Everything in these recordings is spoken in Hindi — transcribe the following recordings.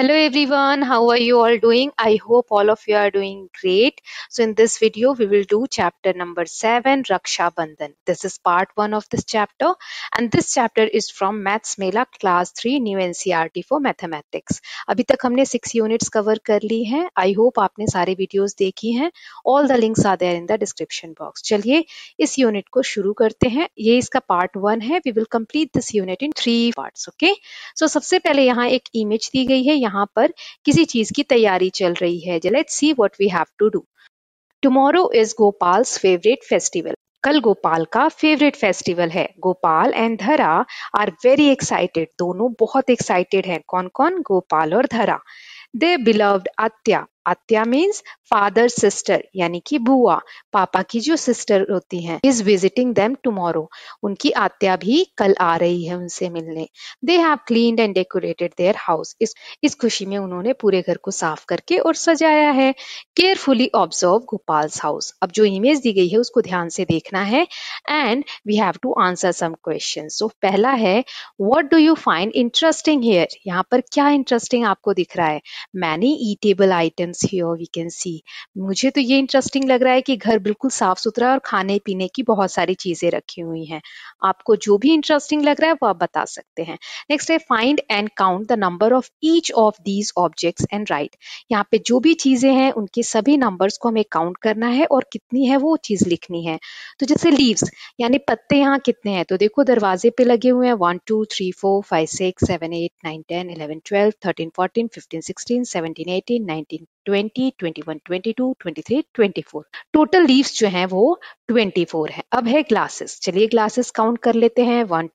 Hello everyone, how are you all doing? I hope all of you are doing great. So in this video, we will do chapter number 7, Raksha Bandhan. This is part 1 of this chapter and this chapter is from Maths Mela class 3 new NCRT for Mathematics. abhi tak humne 6 units cover kar li hain I hope aapne sare videos dekhi hain All the links are there in the description box. chaliye is unit ko shuru karte hain ye iska part 1 hai We will complete this unit in 3 parts. Okay? So sabse pehle yahan ek image di gayi hai यहाँ पर किसी चीज की तैयारी चल रही है let's see what we have to do tomorrow is Gopal's favourite festival कल गोपाल का फेवरेट फेस्टिवल है Gopal and Dhara are very excited दोनों बहुत एक्साइटेड हैं कौन कौन गोपाल और धरा दे बिलव्ड आत्या आत्या मीन्स फादर सिस्टर यानी कि बुआ पापा की जो सिस्टर होती हैं इज विजिटिंग देम टुमारो उनकी आत्या भी कल आ रही है उनसे मिलने they have clean and decorated their house इस इस खुशी में उन्होंने पूरे घर को साफ करके और सजाया है केयरफुली ऑब्जर्व गोपाल हाउस अब जो इमेज दी गई है उसको ध्यान से देखना है and we have to answer some question so पहला है what do you find interesting here यहाँ पर क्या इंटरेस्टिंग आपको दिख रहा है many eatable items products here we can see मुझे तो ये इंटरेस्टिंग लग रहा है कि घर बिल्कुल साफ सुथरा और खाने पीने की बहुत सारी चीजें रखी हुई हैं आपको जो भी इंटरेस्टिंग लग रहा है वो आप बता सकते हैं नेक्स्ट है find and count the number of each of these objects and write यहाँ पे जो भी चीजें हैं उनके सभी नंबर्स को हमें काउंट करना है और कितनी है वो चीज लिखनी है तो जैसे लीव्स यानी पत्ते यहाँ कितने हैं तो देखो दरवाजे पे लगे हुए हैं one two three four five six seven eight nine ten eleven twelve thirteen fourteen fifteen sixteen seventeen eighteen nineteen 20, total leaves जो हैं वो 24 हैं अब है ग्लासेस चलिए ग्लासेस काउंट कर लेते हैं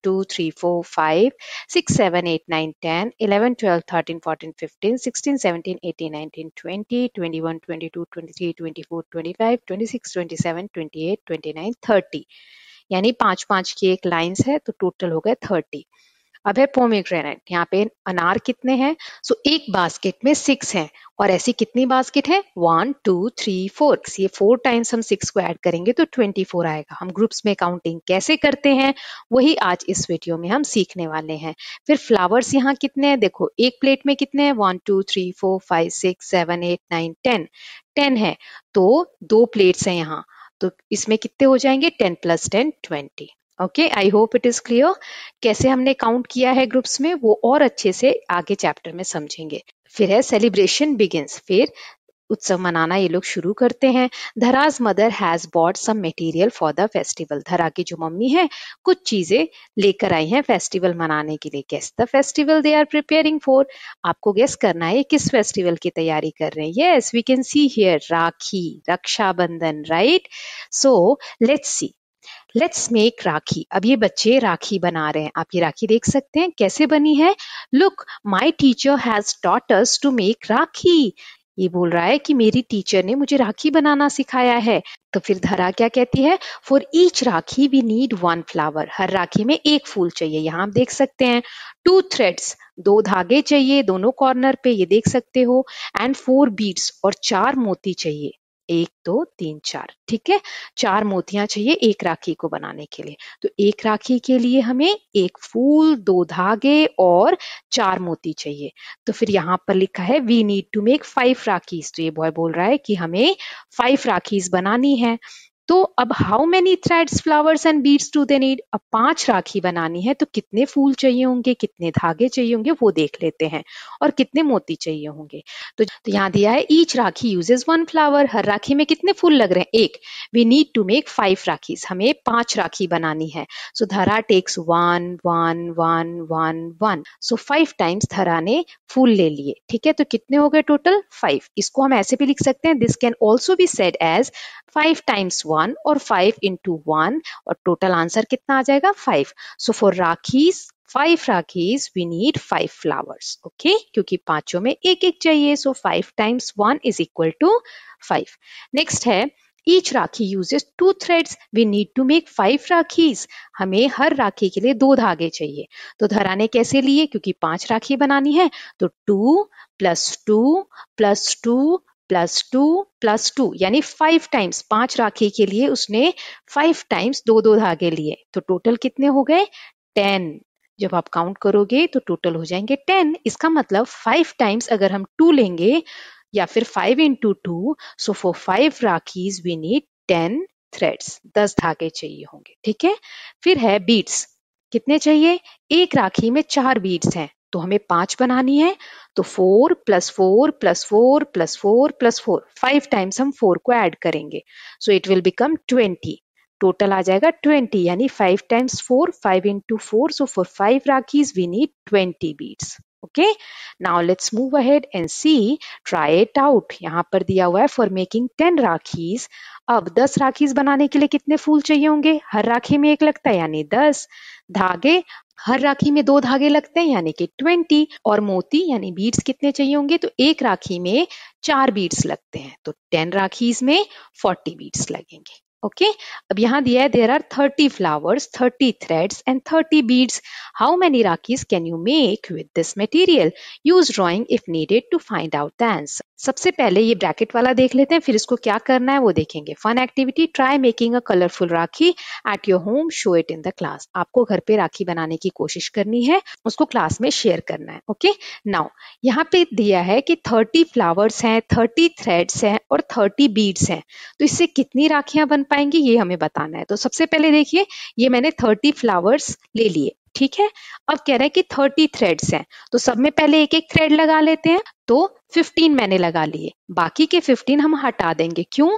ten eleven twelve thirteen fourteen fifteen sixteen seventeen eighteen nineteen twenty twenty one twenty two twenty three twenty four twenty five twenty six twenty seven twenty eight twenty nine thirty यानी पांच पांच की एक लाइंस है तो टोटल हो गए थर्टी अब है पोमेग्रेनेट यहाँ पे अनार कितने हैं सो so, एक बास्केट में सिक्स हैं और ऐसी कितनी बास्केट है वन टू थ्री फोर ये फोर टाइम्स हम सिक्स को ऐड करेंगे तो ट्वेंटी फोर आएगा हम ग्रुप्स में काउंटिंग कैसे करते हैं वही आज इस वीडियो में हम सीखने वाले हैं फिर फ्लावर्स यहाँ कितने हैं देखो एक प्लेट में कितने हैं one two three four five six seven eight nine ten ten है तो दो प्लेट्स हैं यहाँ तो इसमें कितने हो जाएंगे ten plus ten twenty okay I hope it is clear कैसे हमने काउंट किया है ग्रुप्स में वो और अच्छे से आगे चैप्टर में समझेंगे फिर है सेलिब्रेशन बिगिंस फिर उत्सव मनाना ये लोग शुरू करते हैं Dhara's mother has bought some material for the festival Dhara की जो मम्मी है कुछ चीजें लेकर आई हैं फेस्टिवल मनाने के लिए guess the festival they are preparing for आपको गेस करना है किस फेस्टिवल की तैयारी कर रहे हैं yes we can see here rakhi Raksha Bandhan right so let's see let's make rakhi अब ये बच्चे राखी बना रहे हैं आप ये राखी देख सकते हैं कैसे बनी है look my teacher has taught to make rakhi ये बोल रहा है कि मेरी टीचर ने मुझे राखी बनाना सिखाया है तो फिर धरा क्या कहती है for each rakhi we need one flower हर राखी में एक फूल चाहिए यहाँ आप देख सकते हैं टू थ्रेड्स दो धागे चाहिए दोनों कॉर्नर पे ये देख सकते हो एंड फोर बीड्स और चार मोती चाहिए एक दो तीन चार ठीक है चार मोतियां चाहिए एक राखी को बनाने के लिए तो एक राखी के लिए हमें एक फूल दो धागे और चार मोती चाहिए तो फिर यहाँ पर लिखा है we need to make five rakhis तो ये बॉय बोल रहा है कि हमें फाइव राखीज बनानी है तो अब how many threads flowers and beads do they need अब पांच राखी बनानी है तो कितने फूल चाहिए होंगे कितने धागे चाहिए होंगे वो देख लेते हैं और कितने मोती चाहिए होंगे तो, तो यहाँ दिया है each rakhi uses one flower हर राखी में कितने फूल लग रहे हैं एक we need to make five rakhis हमें पांच राखी बनानी है so Dhara takes one one one one one so five times Dhara ने फूल ले लिए ठीक है तो कितने हो गए टोटल फाइव इसको हम ऐसे भी लिख सकते हैं this can also be said as five times one और फाइव इंटू वन और टोटल आंसर कितना आ जाएगा five so for rakhis five rakhis we need five flowers okay क्योंकि पांचों में एक एक चाहिए so five times one is equal to five next है each rakhi uses two threads we need to make five rakhis हमें हर राखी के लिए दो धागे चाहिए तो धराने कैसे लिए क्योंकि पांच राखी बनानी है तो two plus two plus two plus two plus two यानी फाइव टाइम्स पांच राखी के लिए उसने फाइव टाइम्स दो दो धागे लिए तो टोटल कितने हो गए टेन जब आप काउंट करोगे तो टोटल हो जाएंगे टेन इसका मतलब फाइव टाइम्स अगर हम टू लेंगे या फिर five into two so for five rakhis we need ten threads दस धागे चाहिए होंगे ठीक है फिर है बीट्स कितने चाहिए एक राखी में चार बीट्स हैं तो हमें पांच बनानी है तो four plus four plus four plus four plus four five times हम फोर को ऐड करेंगे so it will become twenty total आ जाएगा ट्वेंटी यानी five times four five into four so for five rakhis we need twenty beads okay now let's move ahead and see try it out यहाँ पर दिया हुआ है फॉर मेकिंग टेन राखीज अब दस राखीज बनाने के लिए कितने फूल चाहिए होंगे हर राखी में एक लगता है यानी दस धागे हर राखी में दो धागे लगते हैं यानी कि ट्वेंटी और मोती यानी बीड्स कितने चाहिए होंगे तो एक राखी में चार बीड्स लगते हैं तो टेन राखीज में फोर्टी बीड्स लगेंगे ओके अब यहाँ दिया है there are thirty flowers thirty threads and thirty beads how many rakhis can you make with this material use drawing if needed to find out the सबसे पहले ये ब्रैकेट वाला देख लेते हैं फिर इसको क्या करना है वो देखेंगे fun activity try making a colourful rakhi at your home show it in the class आपको घर पे राखी बनाने की कोशिश करनी है उसको क्लास में शेयर करना है ओके नाउ यहाँ पे दिया है कि थर्टी फ्लावर्स हैं थर्टी थ्रेड्स हैं और थर्टी बीड्स हैं तो इससे कितनी राखियां बन पाएंगी ये हमें बताना है तो सबसे पहले देखिए ये मैंने थर्टी फ्लावर्स ले लिए ठीक है अब कह रहे हैं कि थर्टी थ्रेड्स हैं तो सब में पहले एक एक थ्रेड लगा लेते हैं तो 15 मैंने लगा लिए बाकी के 15 हम हटा देंगे क्यों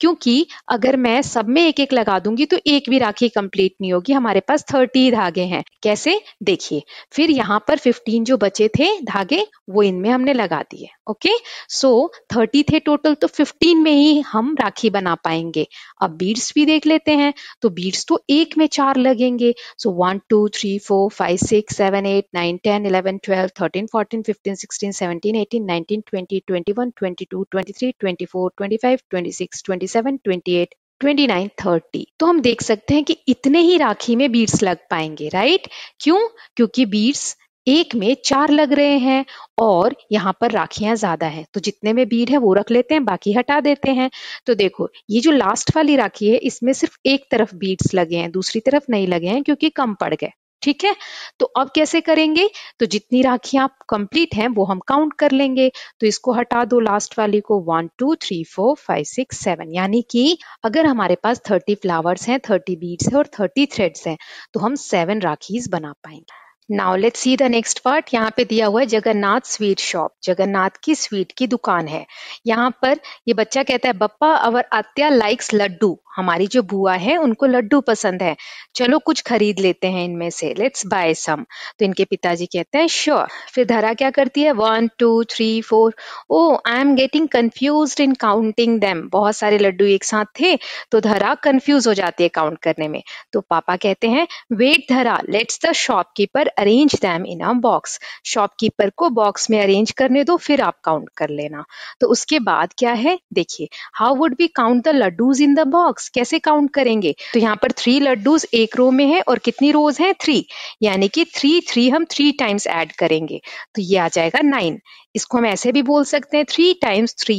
क्योंकि अगर मैं सब में एक एक लगा दूंगी तो एक भी राखी कंप्लीट नहीं होगी हमारे पास 30 धागे हैं कैसे देखिए फिर यहाँ पर 15 जो बचे थे धागे वो इनमें हमने लगा दिए ओके सो so, 30 थे टोटल तो 15 में ही हम राखी बना पाएंगे अब बीड्स भी देख लेते हैं तो बीड्स तो एक में चार लगेंगे so one two three four five six seven eight nine ten eleven twelve thirteen fourteen fifteen sixteen seventeen eighteen nineteen 20, 21, 22, 23, 24, 25, 26, 27, 28, 29, 30. तो हम देख सकते हैं कि इतने ही राखी में बीड्स लग पाएंगे राइट क्यों क्योंकि बीड्स एक में चार लग रहे हैं और यहाँ पर राखियां ज्यादा हैं तो जितने में बीड है वो रख लेते हैं बाकी हटा देते हैं तो देखो ये जो लास्ट वाली राखी है इसमें सिर्फ एक तरफ बीड्स लगे हैं दूसरी तरफ नहीं लगे हैं क्योंकि कम पड़ गए ठीक है तो अब कैसे करेंगे तो जितनी राखियां कंप्लीट हैं वो हम काउंट कर लेंगे तो इसको हटा दो लास्ट वाली को one two three four five six seven यानी कि अगर हमारे पास थर्टी फ्लावर्स हैं थर्टी बीड्स हैं और थर्टी थ्रेड्स हैं तो हम सेवन राखीज बना पाएंगे now let see the next part यहाँ पे दिया हुआ है जगन्नाथ स्वीट शॉप जगन्नाथ की स्वीट की दुकान है यहाँ पर ये बच्चा कहता है बप्पा अवर आत्या लाइक्स लड्डू हमारी जो बुआ है उनको लड्डू पसंद है चलो कुछ खरीद लेते हैं इनमें से लेट्स बाय सम तो इनके पिताजी कहते हैं श्योर फिर धरा क्या करती है one two three four oh I am getting confuse in counting them बहुत सारे लड्डू एक साथ थे तो धरा कंफ्यूज हो जाती है काउंट करने में तो पापा कहते हैं wait Dhara let's the shopkeeper arrange them in a box shopkeeper को बॉक्स में अरेंज करने दो फिर आप काउंट कर लेना तो उसके बाद क्या है देखिए how would be count the laddoos in the box marks कैसे काउंट करेंगे तो यहाँ पर थ्री लड्डूज एक रो में है और कितनी रोज है थ्री यानी कि थ्री थ्री हम थ्री टाइम्स एड करेंगे तो ये आ जाएगा नाइन इसको हम ऐसे भी बोल सकते हैं three times three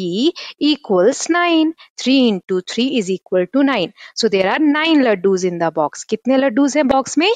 equals nine three into three is equal to nine so there are nine laddoos in the box कितने लड्डूज हैं बॉक्स में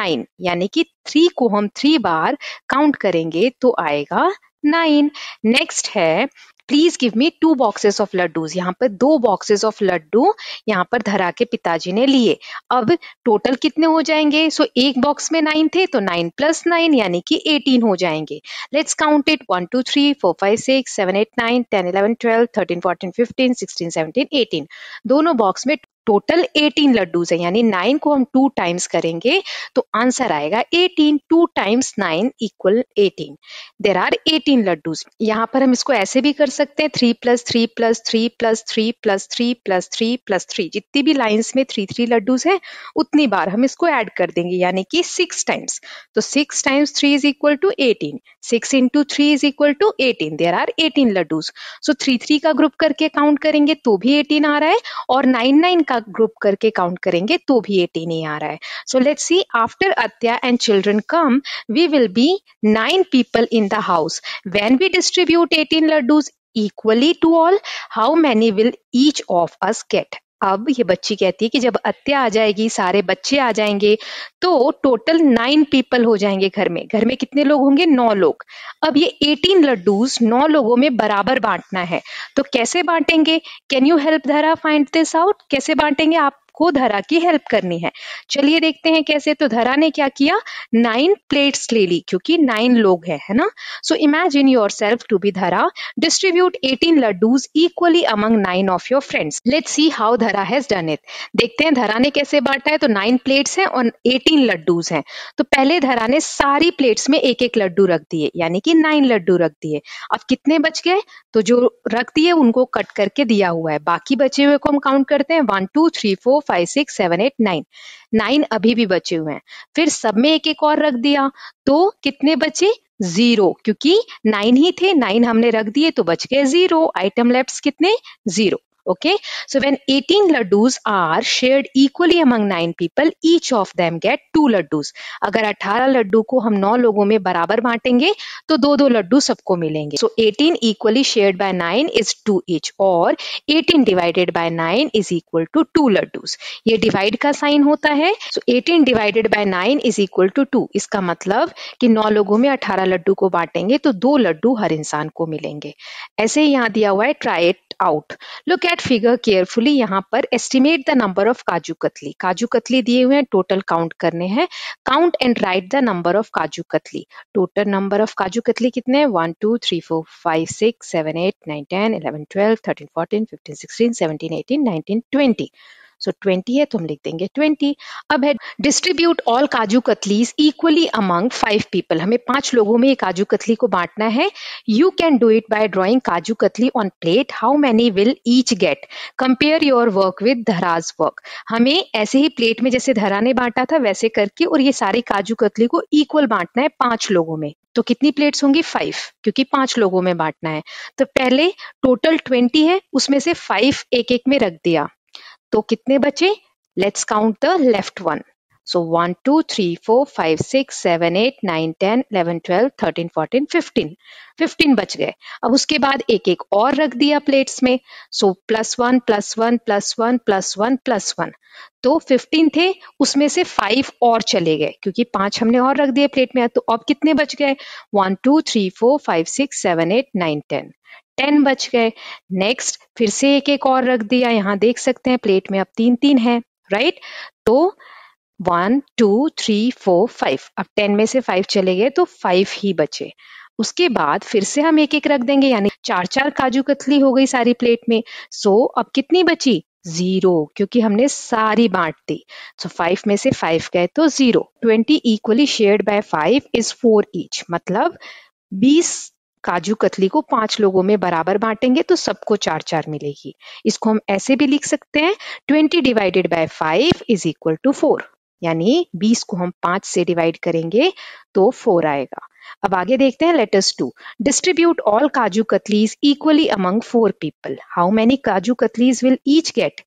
नाइन यानी कि थ्री को हम थ्री बार काउंट करेंगे तो आएगा नाइन नेक्स्ट है please give me two boxes of laddoo यहाँ पर दो बॉक्सेस ऑफ लड्डू यहाँ पर धरा के पिताजी ने लिए अब टोटल कितने हो जाएंगे सो so, एक बॉक्स में नाइन थे तो नाइन प्लस नाइन यानी कि एटीन हो जाएंगे let's count it one two three four five six seven eight nine ten eleven twelve thirteen fourteen fifteen sixteen seventeen eighteen दोनों बॉक्स में टोटल 18 लड्डूज है यानी नाइन को हम टू टाइम्स करेंगे तो आंसर आएगा 18 two times nine equal eighteen there are eighteen laddoos यहाँ पर हम इसको ऐसे भी कर सकते हैं three plus three plus three plus three plus three plus three plus three जितनी भी लाइन्स में थ्री थ्री लड्डूज है उतनी बार हम इसको ऐड कर देंगे यानी कि सिक्स टाइम्स तो six times three is equal to eighteen six into three is equal to eighteen there are eighteen laddoos so three three का ग्रुप करके काउंट करेंगे तो भी एटीन आ रहा है और नाइन नाइन का ग्रुप करके काउंट करेंगे तो भी एटीन ही आ रहा है so let see after Atya and children come we will be nine people in the house when we distribute eighteen laddoos equally to all how many will each of us get अब ये बच्ची कहती है कि जब अत्या आ जाएगी सारे बच्चे आ जाएंगे तो टोटल नाइन पीपल हो जाएंगे घर में घर में कितने लोग होंगे नौ लोग अब ये एटीन लड्डूज नौ लोगों में बराबर बांटना है तो कैसे बांटेंगे can you help Dhara find this out कैसे बांटेंगे आप आपको धरा की हेल्प करनी है चलिए देखते हैं कैसे तो धरा ने क्या किया नाइन प्लेट्स ले ली क्योंकि नाइन लोग हैं है ना so imagine yourself to be Dhara distribute eighteen laddoos equally among nine of your friends let see how Dhara has done it देखते हैं धरा ने कैसे बांटा है तो नाइन प्लेट्स हैं और एटीन लड्डूज हैं तो पहले धरा ने सारी प्लेट्स में एक एक लड्डू रख दिए यानी कि नाइन लड्डू रख दिए अब कितने बच गए तो जो रख दिए उनको कट करके दिया हुआ है बाकी बचे हुए को हम काउंट करते हैं one two three four five six seven eight nine nine अभी भी बचे हुए हैं फिर सब में एक एक और रख दिया तो कितने बचे जीरो क्योंकि नाइन ही थे नाइन हमने रख दिए तो बच गए जीरो आइटम लेफ्ट कितने zero Okay, so when 18 laddus are shared equally among 9 people, each of them get 2 laddus. अगर 18 लड्डू को हम 9 लोगों में बराबर बांटेंगे तो दो दो लड्डू सबको मिलेंगे सो so 18 equally shared by 9 is 2 each और 18 divided by 9 is equal to 2 लड्डूस ये डिवाइड का साइन होता है सो so 18 divided by 9 is equal to 2 इसका मतलब कि 9 लोगों में 18 लड्डू को बांटेंगे तो दो लड्डू हर इंसान को मिलेंगे ऐसे यहाँ दिया हुआ है try left out. Look at figure carefully. यहाँ पर estimate the number of काजू कतली काजू कतली दिए हुए हैं टोटल काउंट करने हैं count and write the number of kaju katli total number of kaju katli कितने हैं one two three four five six seven eight nine ten eleven twelve thirteen fourteen fifteen sixteen seventeen eighteen nineteen twenty so twenty है तो हम लिख देंगे ट्वेंटी अब है distribute all kaju katlis equally among five people हमें पांच लोगों में ये काजू कतली को बांटना है you can do it by drawing kaju katli on plate how many will each get compare your work with Dhara's work हमें ऐसे ही प्लेट में जैसे धरा ने बांटा था वैसे करके और ये सारी काजू कतली को इक्वल बांटना है पांच लोगों में तो कितनी प्लेट्स होंगी फाइव क्योंकि पांच लोगों में बांटना है तो पहले टोटल ट्वेंटी है उसमें से फाइव एक एक में रख दिया तो कितने बचे let's count the left one so one two three four five six seven eight nine ten eleven twelve thirteen fourteen fifteen fifteen बच गए अब उसके बाद एक एक और रख दिया प्लेट्स में so plus one plus one plus one plus one plus one तो फिफ्टीन थे उसमें से फाइव और चले गए क्योंकि पांच हमने और रख दिए प्लेट में तो अब कितने बच गए one two three four five six seven eight nine ten ten बच गए नेक्स्ट फिर से एक एक और रख दिया यहाँ देख सकते हैं प्लेट में अब तीन तीन है राइट तो one two three four five अब टेन में से फाइव चले गए तो फाइव ही बचे उसके बाद फिर से हम एक एक रख देंगे यानी चार चार काजू कतली हो गई सारी प्लेट में सो so, अब कितनी बची जीरो क्योंकि हमने सारी बांट दी सो फाइव में से फाइव गए तो zero twenty equally shared by five is four each मतलब बीस काजू कतली को पांच लोगों में बराबर बांटेंगे तो सबको चार चार मिलेगी इसको हम ऐसे भी लिख सकते हैं twenty divided by five is equal to four यानी बीस को हम पांच से डिवाइड करेंगे तो फोर आएगा अब आगे देखते हैं letters to distribute all kaju katlis equally among four people how many kaju katlis will each gate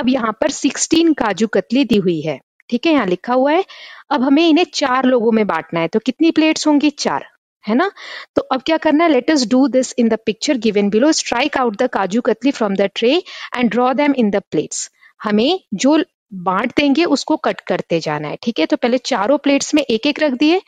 अब यहाँ पर सिक्सटीन काजू कतली दी हुई है ठीक है यहाँ लिखा हुआ है अब हमें इन्हें चार लोगों में बांटना है तो कितनी प्लेट्स होंगी चार है ना तो अब क्या करना है let's do this in the picture given below strike out the kaju katli from the tray and draw them in the plates हमें जो बांट देंगे उसको कट करते जाना है ठीक है तो पहले चारों प्लेट्स में एक एक रख दिए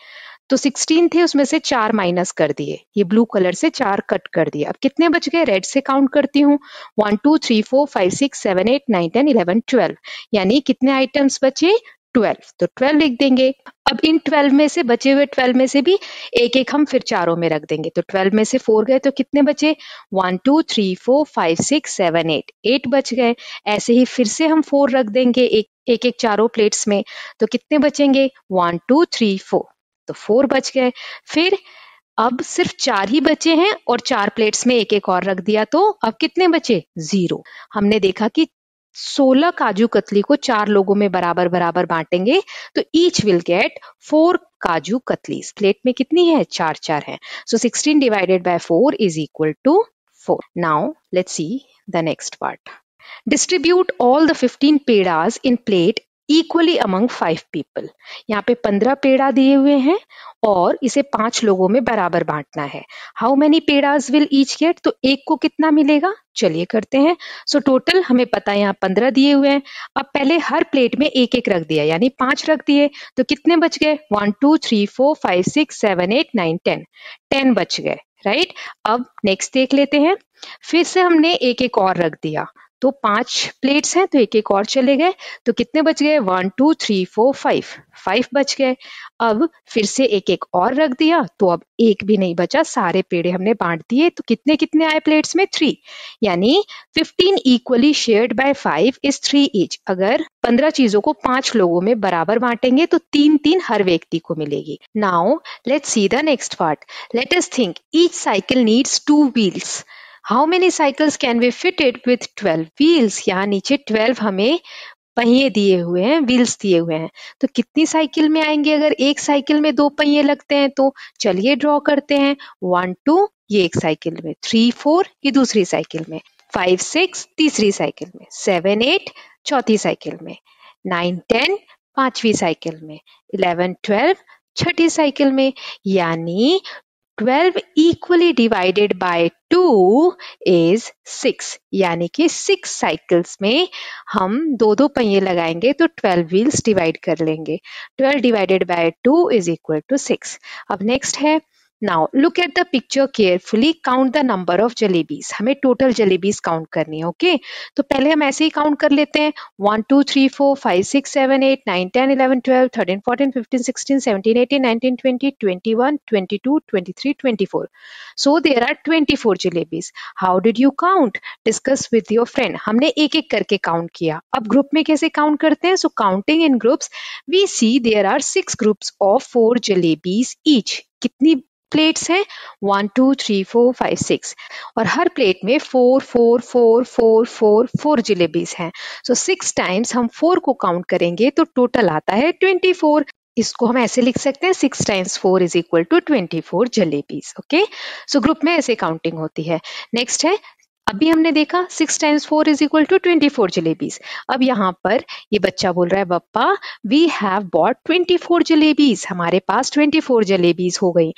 तो 16 थे उसमें से चार माइनस कर दिए ये ब्लू कलर से चार कट कर दिए अब कितने बच गए रेड से काउंट करती हूँ one two three four five six seven eight nine ten eleven twelve यानी कितने आइटम्स बचे ट्वेल्व तो ट्वेल्व लिख देंगे अब इन ट्वेल्व में से बचे हुए ट्वेल्व में से भी एक एक हम फिर चारों में रख देंगे तो ट्वेल्व में से फोर गए तो कितने बचे one two three four five six seven eight eight बच गए ऐसे ही फिर से हम फोर रख देंगे एक एक, एक चारों प्लेट्स में तो कितने बचेंगे वन टू थ्री फोर तो फोर बच गए फिर अब सिर्फ चार ही बचे हैं और चार प्लेट्स में एक एक और रख दिया तो अब कितने बचे जीरो हमने देखा कि सोलह काजू कतली को चार लोगों में बराबर बराबर बांटेंगे तो ईच विल गेट फोर काजू कतलीस प्लेट में कितनी है चार चार है so sixteen divided by four is equal to four now let's see the next part distribute all the fifteen pedas in plate equally among five people यहाँ पे पंद्रह पेड़ा दिए हुए हैं और इसे पांच लोगों में बराबर बांटना है how many pedas will each get तो एक को कितना मिलेगा चलिए करते हैं सो so, टोटल हमें पता है यहाँ पंद्रह दिए हुए हैं अब पहले हर प्लेट में एक एक रख दिया यानी पांच रख दिए तो कितने बच गए one two three four five six seven eight nine ten ten बच गए राइट अब नेक्स्ट देख लेते हैं फिर से हमने एक एक और रख दिया तो पांच प्लेट्स हैं तो एक एक और चले गए तो कितने बच गए one two three four five five बच गए अब फिर से एक एक और रख दिया तो अब एक भी नहीं बचा सारे पेड़े हमने बांट दिए तो कितने कितने आए प्लेट्स में थ्री यानी fifteen equally shared by five is three each अगर पंद्रह चीजों को पांच लोगों में बराबर बांटेंगे तो तीन तीन हर व्यक्ति को मिलेगी now let see the next part let's think each cycle needs two wheels how many cycles can be fitted with twelve wheels यहाँ नीचे ट्वेल्व हमें पहिए दिए हुए हैं व्हील्स दिए हुए हैं तो कितनी साइकिल में आएंगे अगर एक साइकिल में दो पहिए लगते हैं तो चलिए ड्रॉ करते हैं वन टू ये एक साइकिल में थ्री फोर ये दूसरी साइकिल में फाइव सिक्स तीसरी साइकिल में सेवन एट चौथी साइकिल में नाइन टेन पांचवी साइकिल में इलेवन ट्वेल्व छठी साइकिल में यानी twelve equally divided by two is six यानी कि सिक्स साइकिल्स में हम दो दो पहिए लगाएंगे तो ट्वेल्व व्हील्स डिवाइड कर लेंगे twelve divided by two is equal to six अब नेक्स्ट है now look at the picture carefully count the number of jalebis हमें टोटल जलेबीज काउंट करनी है ओके तो पहले हम ऐसे ही काउंट कर लेते हैं one two three four five six seven eight nine ten eleven twelve thirteen fourteen fifteen sixteen seventeen eighteen nineteen twenty twenty one twenty two twenty three twenty four so there are twenty four jalebis how did you count discuss with your friend हमने एक एक करके काउंट किया अब ग्रुप में कैसे काउंट करते हैं so counting in groups we see there are six groups of four jalebis each कितनी प्लेट्स हैं one two three four five six और हर प्लेट में four four four four four four jalebis हैं सो सिक्स टाइम्स हम फोर को काउंट करेंगे तो टोटल आता है ट्वेंटी फोर इसको हम ऐसे लिख सकते हैं six times four is equal to twenty four jalebis okay so group में ऐसे काउंटिंग होती है नेक्स्ट है अभी हमने देखा six times four is equal to twenty four jalebis अब यहाँ पर ये बच्चा बोल रहा है papa we have bought twenty four jalebis हमारे पास ट्वेंटी फोर जलेबीज हो गई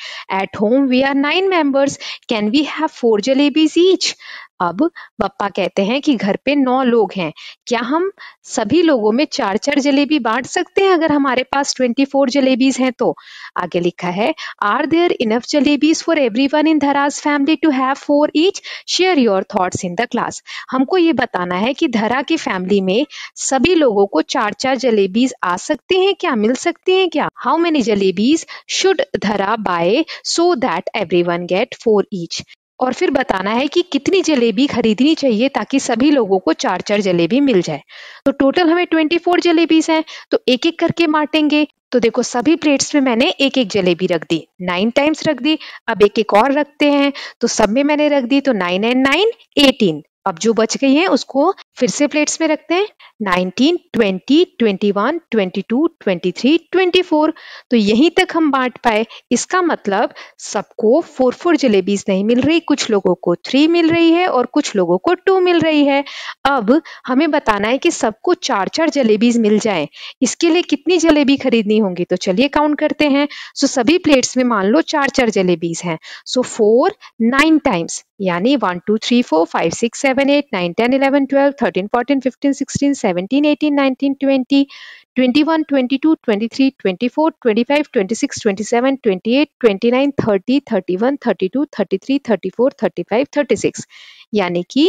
at home we are nine members can we have four jalebis each अब बप्पा कहते हैं कि घर पे नौ लोग हैं क्या हम सभी लोगों में चार चार जलेबी बांट सकते हैं अगर हमारे पास ट्वेंटी फोर जलेबीज हैं तो आगे लिखा है are there enough jalebis for everyone in Dhara's family to have four each share your thoughts in the class हमको ये बताना है कि धरा की फैमिली में सभी लोगों को चार चार जलेबीज आ सकते हैं क्या मिल सकते हैं क्या how many jalebis should Dhara buy so that everyone get four each और फिर बताना है कि कितनी जलेबी खरीदनी चाहिए ताकि सभी लोगों को चार चार जलेबी मिल जाए तो टोटल हमें ट्वेंटी फोर जलेबीज हैं तो एक एक करके बांटेंगे तो देखो सभी प्लेट्स में मैंने एक एक जलेबी रख दी नाइन टाइम्स रख दी अब एक एक और रखते हैं तो सब में मैंने रख दी तो नाइन एंड नाइन एटीन अब जो बच गई है उसको फिर से प्लेट्स में रखते हैं 19, 20, 21, 22, 23, 24 तो यहीं तक हम बांट पाए इसका मतलब सबको फोर फोर जलेबीज नहीं मिल रही कुछ लोगों को थ्री मिल रही है और कुछ लोगों को टू मिल रही है अब हमें बताना है कि सबको चार चार जलेबीज मिल जाए इसके लिए कितनी जलेबी खरीदनी होंगी तो चलिए काउंट करते हैं सो सभी प्लेट्स में मान लो चार चार जलेबीज हैं सो फोर नाइन टाइम्स यानी one two three four five six seven 7, 8, 9, 10, 11, 12, 13, 14, 15, 16, 17, 18, 19, 20, 21, 22, 23, 24, 25, 26, 27, 28, 29, 30, 31, 32, 33, 34, 35, 36 यानी कि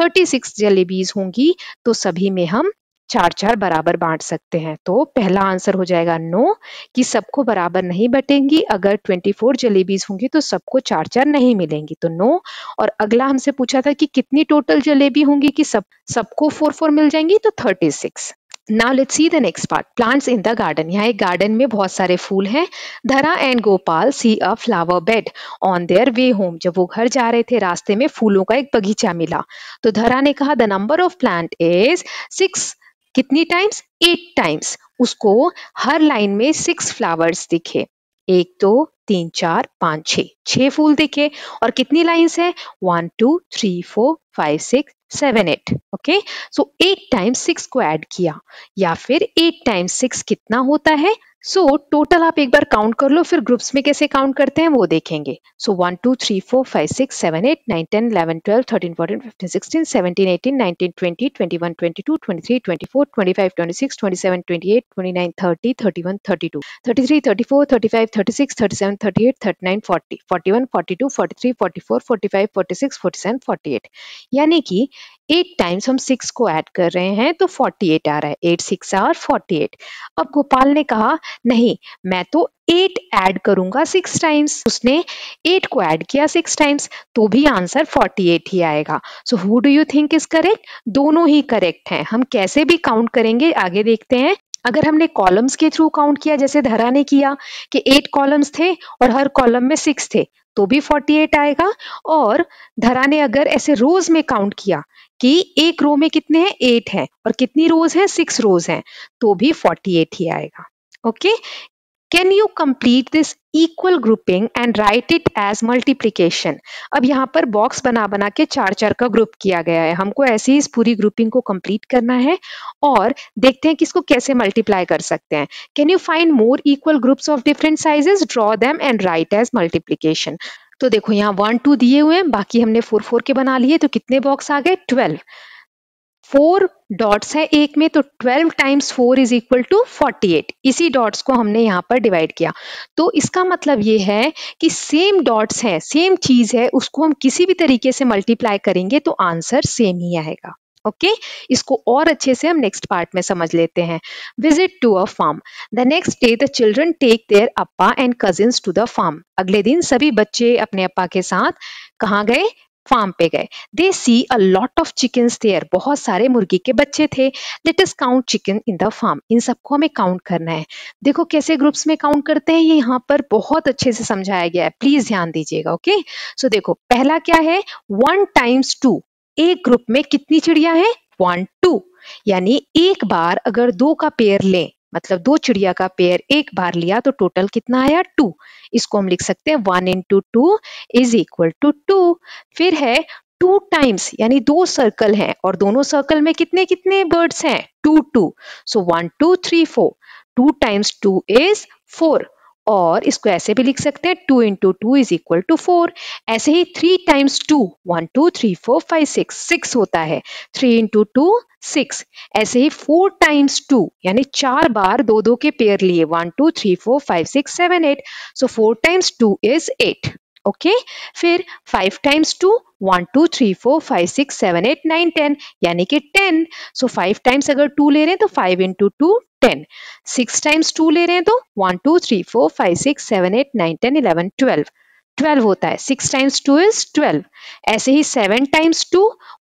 36 जलेबीज होंगी तो सभी में हम चार चार बराबर बांट सकते हैं तो पहला आंसर हो जाएगा नो कि सबको बराबर नहीं बटेंगी अगर 24 जलेबीज होंगी तो सबको चार चार नहीं मिलेंगी तो नो और अगला हमसे पूछा था कि कितनी टोटल जलेबी होंगी कि सब सबको फोर फोर मिल जाएंगी तो 36 now let see the next part plants in the garden यहाँ एक गार्डन में बहुत सारे फूल हैं Dhara and Gopal see a flower bed on their way home जब वो घर जा रहे थे रास्ते में फूलों का एक बगीचा मिला तो धरा ने कहा the number of plant is six कितनी टाइम्स एट टाइम्स उसको हर लाइन में सिक्स फ्लावर्स दिखे एक दो तीन चार पाँच छ छः फूल दिखे और कितनी लाइंस है one two three four five six seven eight okay so eight times six को ऐड किया या फिर एट टाइम्स सिक्स कितना होता है सो so, टोटल आप एक बार काउंट कर लो फिर ग्रुप्स में कैसे काउंट करते हैं वो देखेंगे so one two three four five six seven eight nine ten eleven twelve thirteen fourteen fifteen sixteen seventeen eighteen nineteen twenty twenty one twenty two twenty three twenty four twenty five twenty six twenty seven twenty eight twenty nine thirty thirty one thirty two thirty three thirty four thirty five thirty six thirty seven thirty eight thirty nine forty forty one forty two forty three forty four forty five forty six forty seven forty eight यानी कि एट टाइम्स हम सिक्स को ऐड कर रहे हैं तो फोर्टी एट आ रहा है एट सिक्स और फोर्टी एट अब गोपाल ने कहा नहीं मैं तो एट ऐड करूंगा सिक्स टाइम्स उसने एट को ऐड किया सिक्स टाइम्स तो भी आंसर फोर्टी एट ही आएगा so who do you think is correct दोनों ही करेक्ट हैं हम कैसे भी काउंट करेंगे आगे देखते हैं अगर हमने कॉलम्स के थ्रू काउंट किया जैसे धरा ने किया कि एट कॉलम्स थे और हर कॉलम में सिक्स थे तो भी 48 आएगा और धरा ने अगर ऐसे रोज में काउंट किया कि एक रो में कितने हैं एट है और कितनी रोज है सिक्स रोज हैं तो भी फोर्टी एट ही आएगा okay can you complete this equal grouping and write it as multiplication अब यहाँ पर बॉक्स बना बना के चार चार का ग्रुप किया गया है हमको ऐसे ही इस पूरी ग्रुपिंग को कंप्लीट करना है और देखते हैं कि इसको कैसे मल्टीप्लाई कर सकते हैं can you find more equal groups of different sizes draw them and write as multiplication तो देखो यहाँ वन टू दिए हुए हैं बाकी हमने फोर फोर के बना लिए तो कितने बॉक्स आ गए ट्वेल्व फोर डॉट्स है एक में तो twelve times four is equal to forty eight इसी डॉट्स को हमने यहाँ पर डिवाइड किया तो इसका मतलब ये है कि सेम डॉट्स हैं सेम चीज है उसको हम किसी भी तरीके से मल्टीप्लाई करेंगे तो आंसर सेम ही आएगा ओके okay? इसको और अच्छे से हम नेक्स्ट पार्ट में समझ लेते हैं visit to a farm the next day the children take their appa and cousins to the farm अगले दिन सभी बच्चे अपने अप्पा के साथ कहाँ गए फार्म पे गए they see a lot of chicken there बहुत सारे मुर्गी के बच्चे थे let us count chicken in the farm इन सबको हमें काउंट करना है देखो कैसे ग्रुप्स में काउंट करते हैं ये यहाँ पर बहुत अच्छे से समझाया गया है प्लीज ध्यान दीजिएगा ओके सो देखो पहला क्या है वन टाइम्स टू एक ग्रुप में कितनी चिड़िया है वन टू यानी एक बार अगर दो का पेयर लें मतलब दो चिड़िया का पेयर एक बार लिया तो टोटल कितना आया टू इसको हम लिख सकते हैं one into two is equal to two फिर है टू टाइम्स यानी दो सर्कल हैं और दोनों सर्कल में कितने कितने बर्ड्स हैं two two so one two three four two times two is four और इसको ऐसे भी लिख सकते हैं two into two is equal to four ऐसे ही three times two one two three four five six six होता है थ्री इंटू टू सिक्स ऐसे ही फोर टाइम्स टू यानी चार बार दो दो के पेयर लिए one two three four five six seven eight so four times two is eight okay फिर five times two one two three four five six seven eight nine ten यानी कि टेन सो फाइव टाइम्स अगर टू ले रहे हैं तो five into two ten six times two ले रहे हैं तो one two three four five six seven eight nine ten eleven twelve twelve होता है six times two is twelve ऐसे ही seven times two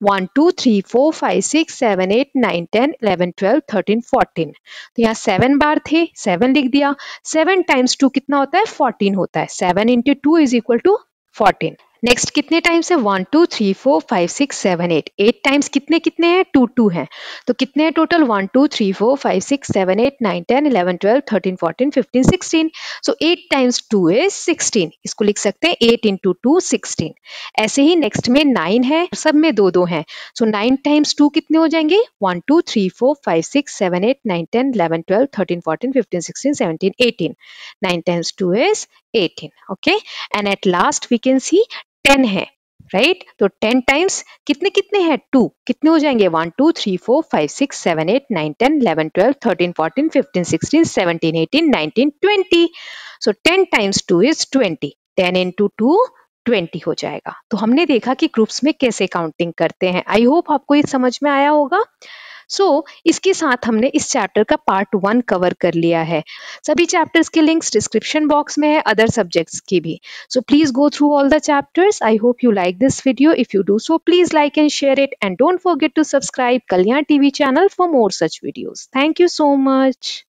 one two three four five six seven eight nine ten eleven twelve thirteen fourteen तो यहाँ सेवन बार थे सेवन लिख दिया सेवन टाइम्स टू कितना होता है फोर्टीन होता है seven into two is equal to fourteen next कितने टाइम्स है one two three four five six seven eight eight times कितने कितने हैं टू टू हैं तो कितने हैं total one two three four five six seven eight nine ten eleven twelve thirteen fourteen fifteen sixteen so eight times two is sixteen इसको लिख सकते हैं एट इंटू टू सिक्सटीन ऐसे ही नेक्स्ट में नाइन है सब में दो दो हैं सो नाइन टाइम्स टू कितने हो जाएंगे one two three four five six seven eight nine ten eleven twelve thirteen fourteen fifteen sixteen seventeen eighteen nine times two is eighteen okay and at last we can see ten है राइट right? तो टेन टाइम्स कितने कितने हैं टू कितने हो जाएंगे one two three four five six seven eight nine ten eleven twelve thirteen fourteen fifteen sixteen seventeen eighteen nineteen twenty so ten times two is twenty ten into two twenty हो जाएगा तो हमने देखा कि ग्रुप्स में कैसे काउंटिंग करते हैं आई होप आपको ये समझ में आया होगा सो so, इसके साथ हमने इस चैप्टर का पार्ट वन कवर कर लिया है सभी चैप्टर्स के लिंक्स डिस्क्रिप्शन बॉक्स में है अदर सब्जेक्ट्स की भी so please go through all the chapters I hope you like this video if you do so please like and share it and don't forget to subscribe Kalyan TV channel for more such videos thank you so much